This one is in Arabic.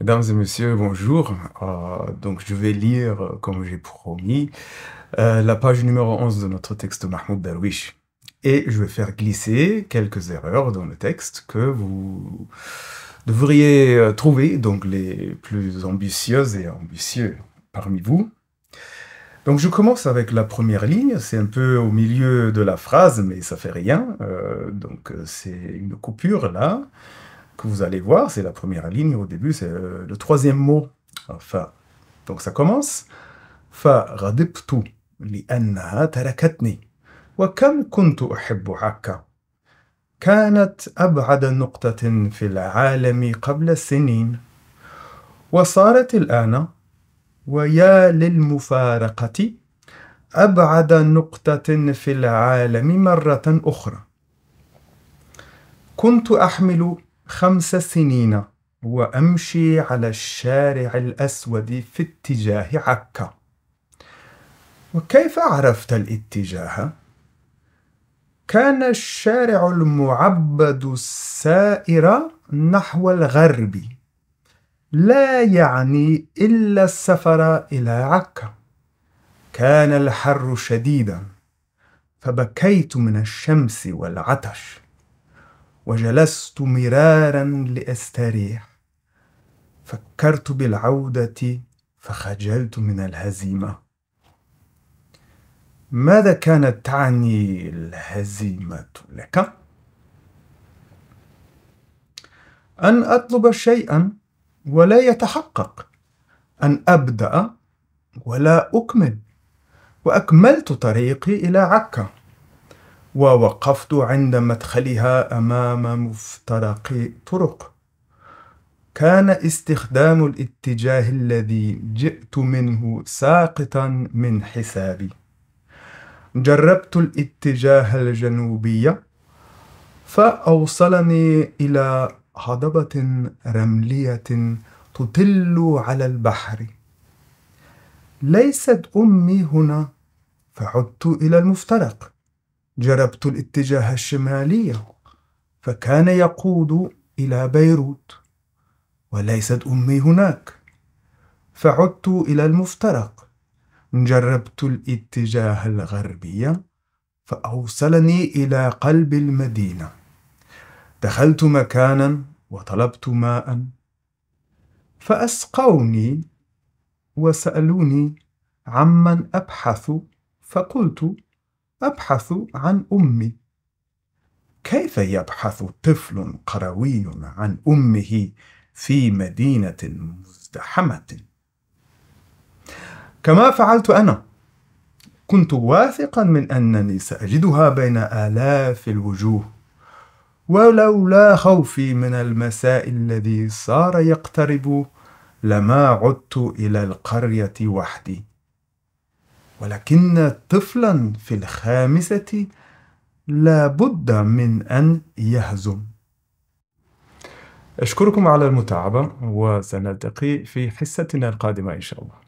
Mesdames et messieurs, bonjour. Euh, donc, je vais lire, euh, comme j'ai promis, euh, la page numéro 11 de notre texte Mahmoud Darwish. Et je vais faire glisser quelques erreurs dans le texte que vous devriez trouver, donc les plus ambitieuses et ambitieux parmi vous. Donc, je commence avec la première ligne, c'est un peu au milieu de la phrase, mais ça fait rien. donc, c'est une coupure là. que vous allez voir, c'est la première ligne au début, c'est euh, le troisième mot, fa. Donc ça commence. Fa غضبت لأنها تركتني وكم كنت أحب عكا كانت أبعد نقطة في العالم قبل السنين وصارت الآن ويا للمفارقة أبعد نقطة في العالم مرة أخرى كنت أحمل خمس سنين وأمشي على الشارع الأسود في اتجاه عكا وكيف عرفت الاتجاه؟ كان الشارع المعبد السائر نحو الغرب لا يعني إلا السفر إلى عكا كان الحر شديدا فبكيت من الشمس والعطش وجلست مرارا لاستريح فكرت بالعوده فخجلت من الهزيمه ماذا كانت تعني الهزيمه لك ان اطلب شيئا ولا يتحقق ان ابدا ولا اكمل واكملت طريقي الى عكا ووقفت عند مدخلها أمام مفترق طرق كان استخدام الاتجاه الذي جئت منه ساقطا من حسابي جربت الاتجاه الجنوبي فأوصلني إلى هضبة رملية تطل على البحر ليست أمي هنا فعدت إلى المفترق جربت الاتجاه الشمالي فكان يقود إلى بيروت وليست أمي هناك فعدت إلى المفترق جربت الاتجاه الغربي فأوصلني إلى قلب المدينة دخلت مكانا وطلبت ماء فأسقوني وسألوني عمن أبحث فقلت أبحث عن أمي كيف يبحث طفل قروي عن أمه في مدينة مزدحمة؟ كما فعلت أنا كنت واثقا من أنني سأجدها بين آلاف الوجوه ولولا خوفي من المساء الذي صار يقترب لما عدت إلى القرية وحدي ولكن طفلا في الخامسة لا بد من أن يهزم أشكركم على المتابعة وسنلتقي في حصتنا القادمة إن شاء الله